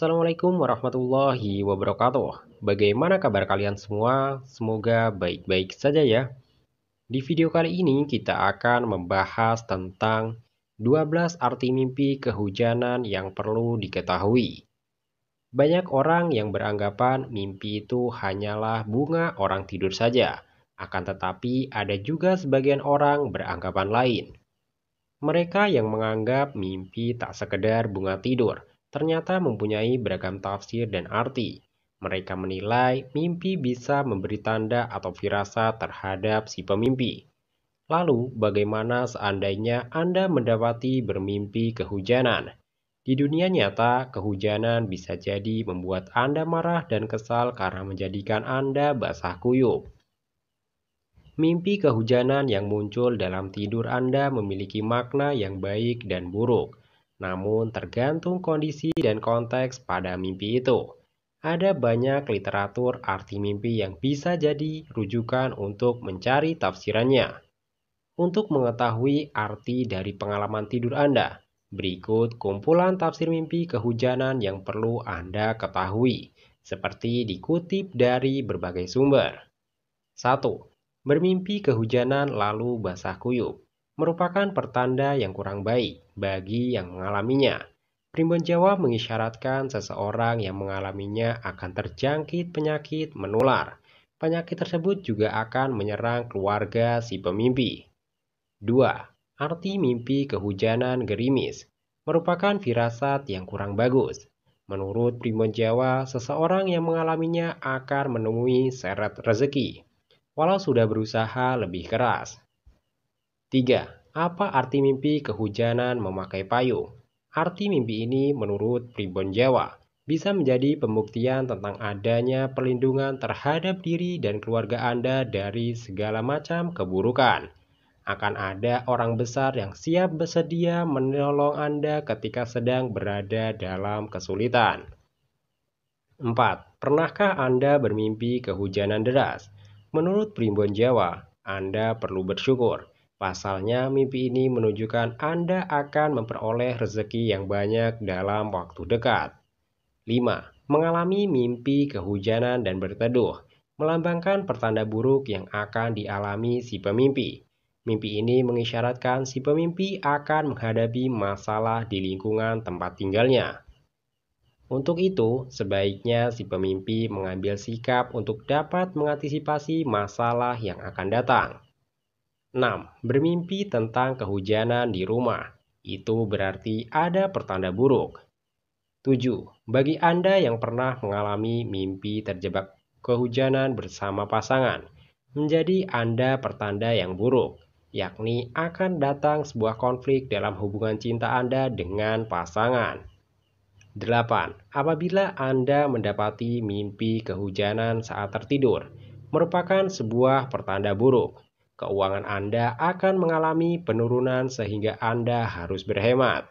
Assalamualaikum warahmatullahi wabarakatuh. Bagaimana kabar kalian semua? Semoga baik-baik saja ya. Di video kali ini kita akan membahas tentang 12 arti mimpi kehujanan yang perlu diketahui. Banyak orang yang beranggapan mimpi itu hanyalah bunga orang tidur saja. Akan tetapi ada juga sebagian orang beranggapan lain. Mereka yang menganggap mimpi tak sekedar bunga tidur, ternyata mempunyai beragam tafsir dan arti. Mereka menilai mimpi bisa memberi tanda atau firasat terhadap si pemimpi. Lalu, bagaimana seandainya Anda mendapati bermimpi kehujanan? Di dunia nyata, kehujanan bisa jadi membuat Anda marah dan kesal karena menjadikan Anda basah kuyup. Mimpi kehujanan yang muncul dalam tidur Anda memiliki makna yang baik dan buruk namun tergantung kondisi dan konteks pada mimpi itu. Ada banyak literatur arti mimpi yang bisa jadi rujukan untuk mencari tafsirannya. Untuk mengetahui arti dari pengalaman tidur Anda, berikut kumpulan tafsir mimpi kehujanan yang perlu Anda ketahui, seperti dikutip dari berbagai sumber. 1. Bermimpi kehujanan lalu basah kuyup merupakan pertanda yang kurang baik bagi yang mengalaminya. Primbon Jawa mengisyaratkan seseorang yang mengalaminya akan terjangkit penyakit menular. Penyakit tersebut juga akan menyerang keluarga si pemimpi. 2. Arti mimpi kehujanan gerimis merupakan firasat yang kurang bagus. Menurut Primbon Jawa, seseorang yang mengalaminya akan menemui seret rezeki. Walau sudah berusaha lebih keras, 3. Apa arti mimpi kehujanan memakai payung? Arti mimpi ini menurut Primbon Jawa bisa menjadi pembuktian tentang adanya perlindungan terhadap diri dan keluarga Anda dari segala macam keburukan. Akan ada orang besar yang siap bersedia menolong Anda ketika sedang berada dalam kesulitan. 4. Pernahkah Anda bermimpi kehujanan deras? Menurut Primbon Jawa, Anda perlu bersyukur Pasalnya, mimpi ini menunjukkan Anda akan memperoleh rezeki yang banyak dalam waktu dekat. 5. Mengalami mimpi kehujanan dan berteduh melambangkan pertanda buruk yang akan dialami si pemimpi. Mimpi ini mengisyaratkan si pemimpi akan menghadapi masalah di lingkungan tempat tinggalnya. Untuk itu, sebaiknya si pemimpi mengambil sikap untuk dapat mengantisipasi masalah yang akan datang. 6. Bermimpi tentang kehujanan di rumah. Itu berarti ada pertanda buruk. 7. Bagi Anda yang pernah mengalami mimpi terjebak kehujanan bersama pasangan, menjadi Anda pertanda yang buruk, yakni akan datang sebuah konflik dalam hubungan cinta Anda dengan pasangan. 8. Apabila Anda mendapati mimpi kehujanan saat tertidur, merupakan sebuah pertanda buruk, keuangan Anda akan mengalami penurunan sehingga Anda harus berhemat.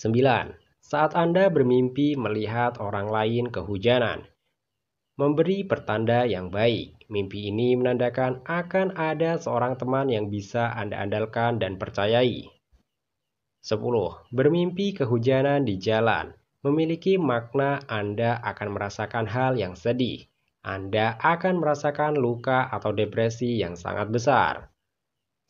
9. Saat Anda bermimpi melihat orang lain kehujanan, memberi pertanda yang baik. Mimpi ini menandakan akan ada seorang teman yang bisa Anda andalkan dan percayai. 10. Bermimpi kehujanan di jalan memiliki makna Anda akan merasakan hal yang sedih anda akan merasakan luka atau depresi yang sangat besar.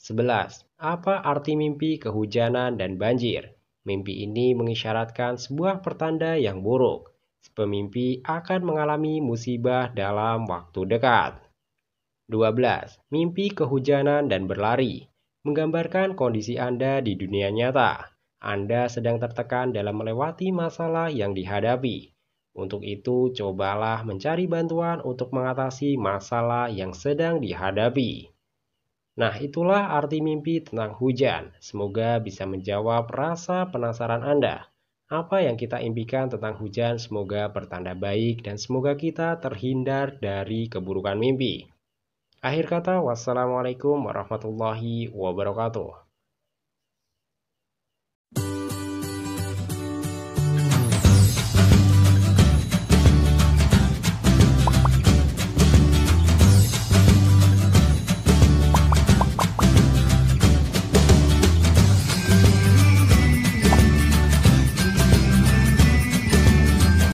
11. Apa arti mimpi kehujanan dan banjir? Mimpi ini mengisyaratkan sebuah pertanda yang buruk. Pemimpi akan mengalami musibah dalam waktu dekat. 12. Mimpi kehujanan dan berlari menggambarkan kondisi Anda di dunia nyata. Anda sedang tertekan dalam melewati masalah yang dihadapi. Untuk itu, cobalah mencari bantuan untuk mengatasi masalah yang sedang dihadapi. Nah, itulah arti mimpi tentang hujan. Semoga bisa menjawab rasa penasaran Anda. Apa yang kita impikan tentang hujan semoga bertanda baik dan semoga kita terhindar dari keburukan mimpi. Akhir kata, wassalamualaikum warahmatullahi wabarakatuh.